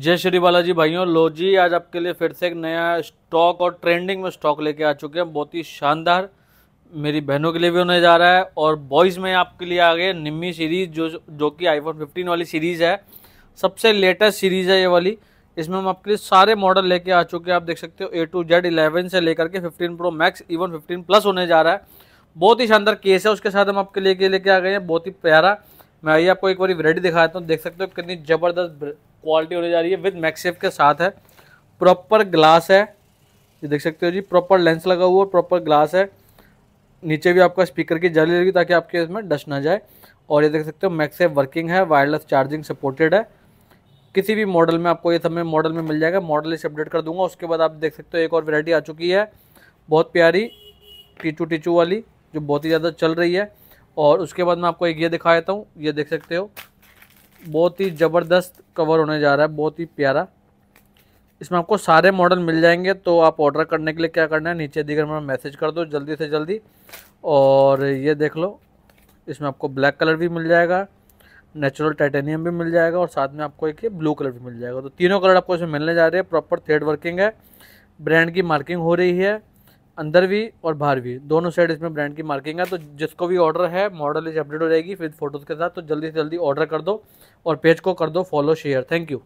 जय श्री बालाजी भाइयों लो जी आज आपके लिए फिर से एक नया स्टॉक और ट्रेंडिंग में स्टॉक लेके आ चुके हैं बहुत ही शानदार मेरी बहनों के लिए भी होने जा रहा है और बॉयज़ में आपके लिए आ गए निम्मी सीरीज़ जो जो कि आईफोन 15 वाली सीरीज़ है सबसे लेटेस्ट सीरीज़ है ये वाली इसमें हम आपके लिए सारे मॉडल लेके आ चुके हैं आप देख सकते हो ए टू जेड इलेवन से लेकर के fifteen pro max even fifteen plus होने जा रहा है बहुत ही शानदार केस है उसके साथ हम आपके लिए लेके आ गए हैं बहुत ही प्यारा मैं आइए आपको एक बार वरायटी दिखाता हूँ देख सकते हो कितनी ज़बरदस्त क्वालिटी होने जा रही है विद मैक्सेफ के साथ है प्रॉपर ग्लास है ये देख सकते हो जी प्रॉपर लेंस लगा हुआ है प्रॉपर ग्लास है नीचे भी आपका स्पीकर की जाली लगी ताकि आपके इसमें डस्ट ना जाए और ये देख सकते हो मैक्सेफ वर्किंग है वायरलेस चार्जिंग सपोर्टेड है किसी भी मॉडल में आपको ये सब में मॉडल में मिल जाएगा मॉडल इसे अपडेट कर दूंगा उसके बाद आप देख सकते हो एक और वेरायटी आ चुकी है बहुत प्यारी टीचू टीचू वाली जो बहुत ही ज़्यादा चल रही है और उसके बाद मैं आपको एक ये दिखा देता हूँ ये देख सकते हो बहुत ही ज़बरदस्त कवर होने जा रहा है बहुत ही प्यारा इसमें आपको सारे मॉडल मिल जाएंगे तो आप ऑर्डर करने के लिए क्या करना है नीचे दिखकर मैं मैसेज कर दो जल्दी से जल्दी और ये देख लो इसमें आपको ब्लैक कलर भी मिल जाएगा नेचुरल टाइटेनियम भी मिल जाएगा और साथ में आपको एक ये ब्लू कलर भी मिल जाएगा तो तीनों कलर आपको इसमें मिलने जा रहे हैं प्रॉपर थ्रेड वर्किंग है ब्रांड की मार्किंग हो रही है अंदर भी और बाहर भी दोनों साइड इसमें ब्रांड की मार्किंग है तो जिसको भी ऑर्डर है मॉडल इज अपडेट हो जाएगी विद फोटोज़ के साथ तो जल्दी से जल्दी ऑर्डर कर दो और पेज को कर दो फॉलो शेयर थैंक यू